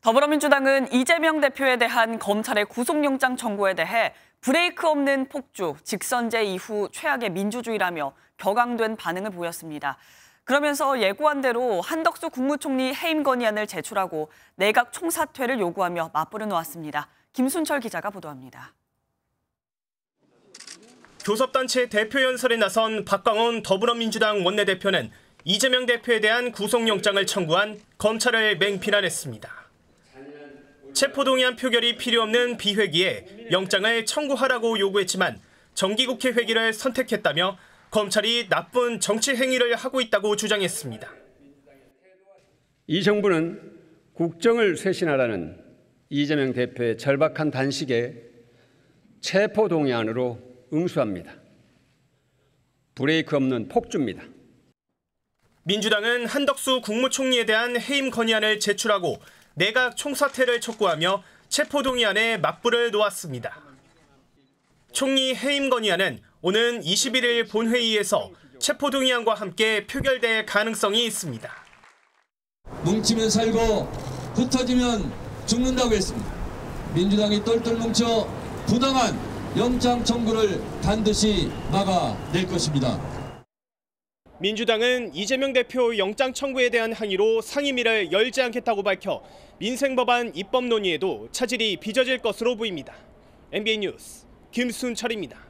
더불어민주당은 이재명 대표에 대한 검찰의 구속영장 청구에 대해 브레이크 없는 폭주, 직선제 이후 최악의 민주주의라며 격앙된 반응을 보였습니다. 그러면서 예고한 대로 한덕수 국무총리 해임 건의안을 제출하고 내각 총사퇴를 요구하며 맞불을 놓았습니다. 김순철 기자가 보도합니다. 교섭단체 대표 연설에 나선 박광온 더불어민주당 원내대표는 이재명 대표에 대한 구속영장을 청구한 검찰을 맹비난했습니다. 체포동의안 표결이 필요 없는 비회기에 영장을 청구하라고 요구했지만 정기국회 회기를 선택했다며 검찰이 나쁜 정치 행위를 하고 있다고 주장했습니다. 이 정부는 국정을 쇄신하라는 이재명 대표의 절박한 단식에 체포동의안으로 응수합니다. 브레이크 없는 폭주입니다. 민주당은 한덕수 국무총리에 대한 해임 건의안을 제출하고 내각 총사퇴를 촉구하며 체포동의안에 맞불을 놓았습니다. 총리 해임 건의안은 오는 21일 본회의에서 체포동의안과 함께 표결될 가능성이 있습니다. 뭉치면 살고 흩어지면 죽는다고 했습니다. 민주당이 똘똘 뭉쳐 부당한 영장 청구를 반드시 막아낼 것입니다. 민주당은 이재명 대표 영장 청구에 대한 항의로 상임위를 열지 않겠다고 밝혀 민생 법안 입법 논의에도 차질이 빚어질 것으로 보입니다. MBN 뉴스 김순철입니다.